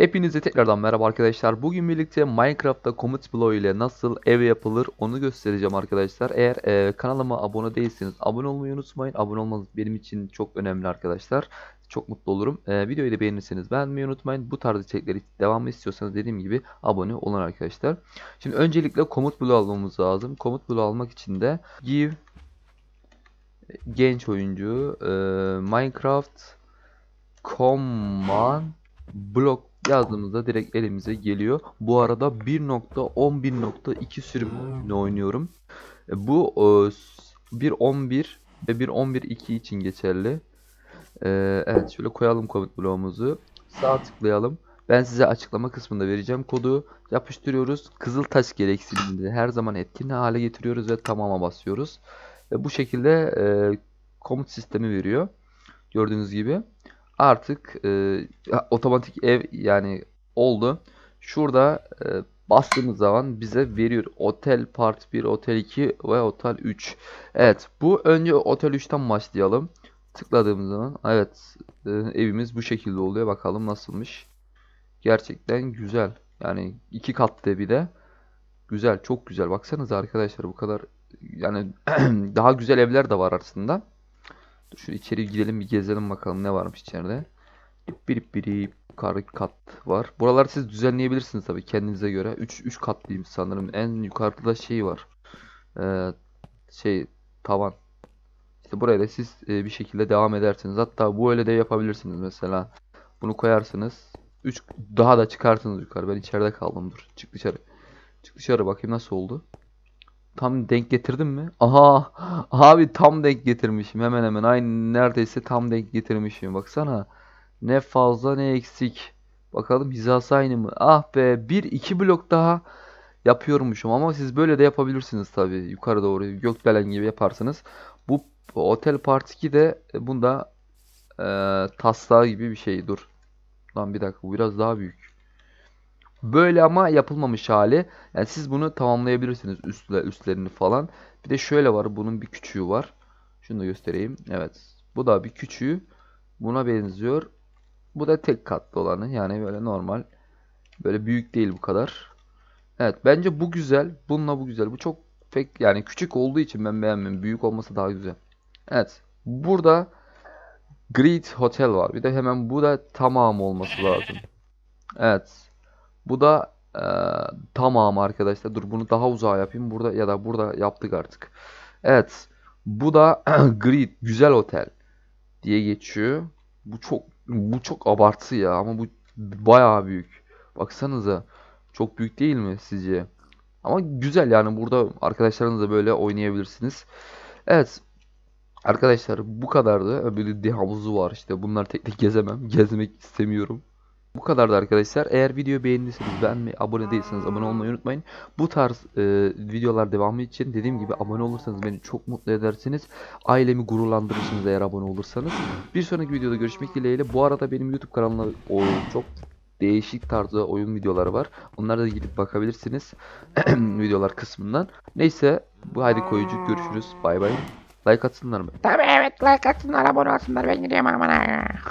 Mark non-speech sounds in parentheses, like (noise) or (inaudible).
Hepinize tekrardan merhaba arkadaşlar. Bugün birlikte Minecraft'ta Comet Blow ile nasıl ev yapılır onu göstereceğim arkadaşlar. Eğer e, kanalıma abone değilseniz abone olmayı unutmayın. Abone olmanız benim için çok önemli arkadaşlar. Çok mutlu olurum. E, videoyu da beğenirseniz beğenmeyi unutmayın. Bu tarz içerikleri devamı istiyorsanız dediğim gibi abone olun arkadaşlar. Şimdi öncelikle Comet Blow almamız lazım. Comet Blow almak için de give e, genç oyuncu e, Minecraft command block yazdığımızda direkt elimize geliyor. Bu arada 1.11.2 sürümünü oynuyorum. E, bu 1.11 e, ve 1.11.2 için geçerli. E, evet şöyle koyalım komut bloğumuzu. Sağ tıklayalım. Ben size açıklama kısmında vereceğim kodu. Yapıştırıyoruz. Kızıl taş gereksinimini her zaman etkin hale getiriyoruz ve tamama basıyoruz. Ve bu şekilde komut sistemi veriyor. Gördüğünüz gibi artık e, otomatik ev yani oldu. Şurada e, bastığımız zaman bize veriyor. Otel part 1, otel 2 ve otel 3. Evet bu önce otel 3'ten başlayalım. Tıkladığımız zaman evet e, evimiz bu şekilde oluyor. Bakalım nasılmış. Gerçekten güzel. Yani iki katlı bir de. Güzel çok güzel. Baksanıza arkadaşlar bu kadar yani (clears throat) daha güzel evler de var aslında. Dur şu içeri gidelim bir gezelim bakalım ne varmış içeride. Bir bir yukarı kat var. Buralar siz düzenleyebilirsiniz tabii kendinize göre. 3 3 katlıyım sanırım. En yukarıda şey var. Ee, şey tavan. İşte buraya da siz e, bir şekilde devam edersiniz. Hatta bu öyle de yapabilirsiniz mesela. Bunu koyarsınız. 3 daha da çıkarsınız yukarı. Ben içeride kaldım dur. Çık dışarı. Çık dışarı bakayım nasıl oldu. Tam denk getirdim mi? Aha abi tam denk getirmişim hemen hemen aynı neredeyse tam denk getirmişim baksana. Ne fazla ne eksik. Bakalım hizası aynı mı? Ah be 1-2 blok daha yapıyormuşum ama siz böyle de yapabilirsiniz tabi yukarı doğru gökdelen gibi yaparsanız. Bu Otel Part de bunda e, taslağı gibi bir şey dur. Lan bir dakika bu biraz daha büyük. Böyle ama yapılmamış hali. Yani siz bunu tamamlayabilirsiniz üstüne üstlerini falan. Bir de şöyle var. Bunun bir küçüğü var. Şunu da göstereyim. Evet. Bu da bir küçüğü. Buna benziyor. Bu da tek katlı olanı. Yani böyle normal. Böyle büyük değil bu kadar. Evet. Bence bu güzel. Bununla bu güzel. Bu çok pek yani küçük olduğu için ben beğenmiyorum. Büyük olması daha güzel. Evet. Burada Great Hotel var. Bir de hemen bu da tamam olması lazım. Evet. Bu da e, tamam arkadaşlar. Dur bunu daha uzağa yapayım. Burada ya da burada yaptık artık. Evet. Bu da (clears throat) Grid Güzel Otel diye geçiyor. Bu çok bu çok abartı ya ama bu bayağı büyük. Baksanıza. Çok büyük değil mi sizce? Ama güzel yani burada arkadaşlarınızla böyle oynayabilirsiniz. Evet. Arkadaşlar bu kadardı. Böyle havuzu var işte. Bunlar tek tek gezemem. (laughs) Gezmek istemiyorum. Bu kadardı arkadaşlar. Eğer video beğendiyseniz beğenmeyi, abone değilseniz abone olmayı unutmayın. Bu tarz e, videolar devamı için dediğim gibi abone olursanız beni çok mutlu edersiniz. Ailemi gururlandırırsınız eğer abone olursanız. Bir sonraki videoda görüşmek dileğiyle. Bu arada benim YouTube kanalımda o, çok değişik tarzda oyun videoları var. Onlara da gidip bakabilirsiniz. (clears throat) videolar kısmından. Neyse bu haydi koyucu görüşürüz. Bay bay. Like atsınlar mı? Tabii evet like atsınlar abone olsunlar. Ben gidiyorum amana.